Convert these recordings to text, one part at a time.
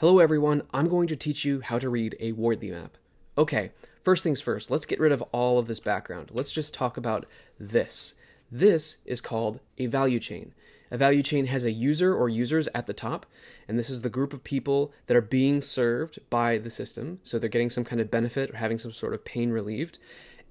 Hello everyone, I'm going to teach you how to read a Wardley map. Okay, first things first, let's get rid of all of this background. Let's just talk about this. This is called a value chain. A value chain has a user or users at the top, and this is the group of people that are being served by the system. So they're getting some kind of benefit or having some sort of pain relieved.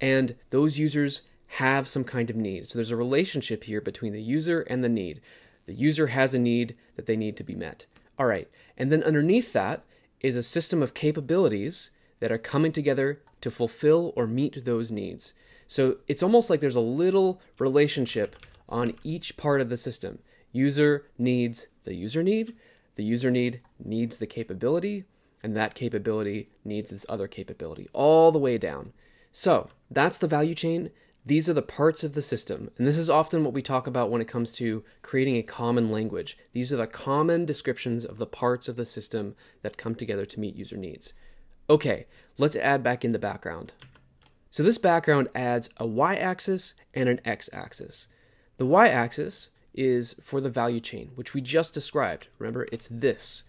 And those users have some kind of need. So there's a relationship here between the user and the need. The user has a need that they need to be met. All right. And then underneath that is a system of capabilities that are coming together to fulfill or meet those needs. So it's almost like there's a little relationship on each part of the system. User needs the user need, the user need needs the capability, and that capability needs this other capability, all the way down. So that's the value chain. These are the parts of the system, and this is often what we talk about when it comes to creating a common language. These are the common descriptions of the parts of the system that come together to meet user needs. Okay, let's add back in the background. So this background adds a y-axis and an x-axis. The y-axis is for the value chain, which we just described. Remember, it's this.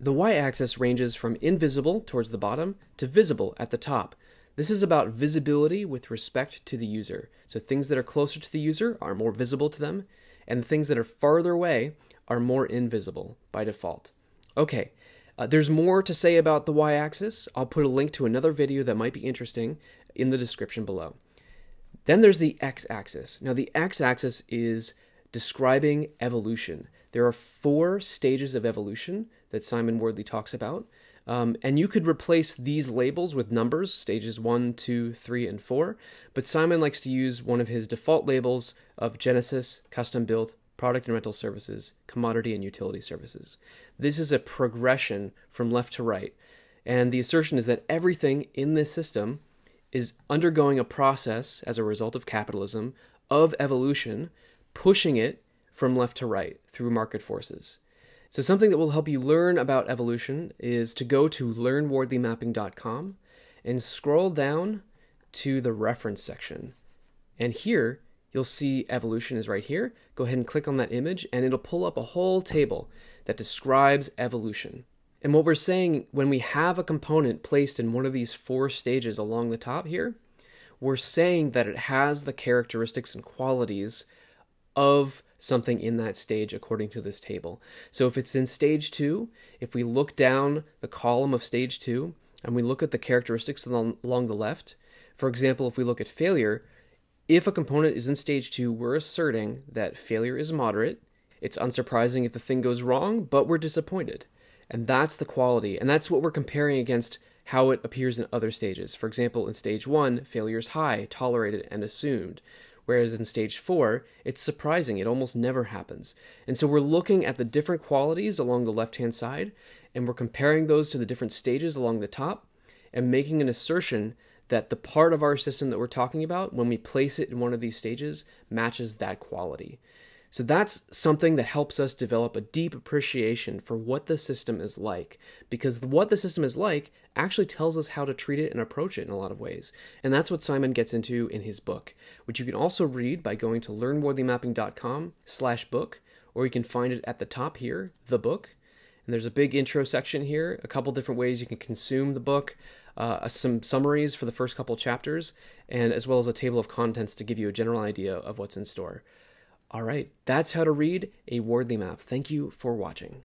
The y-axis ranges from invisible towards the bottom to visible at the top. This is about visibility with respect to the user. So things that are closer to the user are more visible to them, and things that are farther away are more invisible by default. Okay, uh, there's more to say about the y-axis. I'll put a link to another video that might be interesting in the description below. Then there's the x-axis. Now the x-axis is describing evolution. There are four stages of evolution that Simon Wardley talks about. Um, and you could replace these labels with numbers, stages 1, 2, 3, and 4. But Simon likes to use one of his default labels of Genesis, custom built, product and rental services, commodity and utility services. This is a progression from left to right. And the assertion is that everything in this system is undergoing a process as a result of capitalism of evolution, pushing it from left to right through market forces. So, something that will help you learn about evolution is to go to learnwardlymapping.com and scroll down to the reference section. And here, you'll see evolution is right here. Go ahead and click on that image, and it'll pull up a whole table that describes evolution. And what we're saying when we have a component placed in one of these four stages along the top here, we're saying that it has the characteristics and qualities of something in that stage according to this table. So if it's in stage two, if we look down the column of stage two and we look at the characteristics along the left, for example, if we look at failure, if a component is in stage two, we're asserting that failure is moderate. It's unsurprising if the thing goes wrong, but we're disappointed. And that's the quality. And that's what we're comparing against how it appears in other stages. For example, in stage one, failure is high, tolerated, and assumed. Whereas in stage four, it's surprising, it almost never happens. And so we're looking at the different qualities along the left hand side, and we're comparing those to the different stages along the top, and making an assertion that the part of our system that we're talking about, when we place it in one of these stages, matches that quality. So that's something that helps us develop a deep appreciation for what the system is like, because what the system is like actually tells us how to treat it and approach it in a lot of ways. And that's what Simon gets into in his book, which you can also read by going to learnworthymapping.com slash book, or you can find it at the top here, the book. And there's a big intro section here, a couple different ways you can consume the book, uh, some summaries for the first couple chapters, and as well as a table of contents to give you a general idea of what's in store. All right, that's how to read a wordly map. Thank you for watching.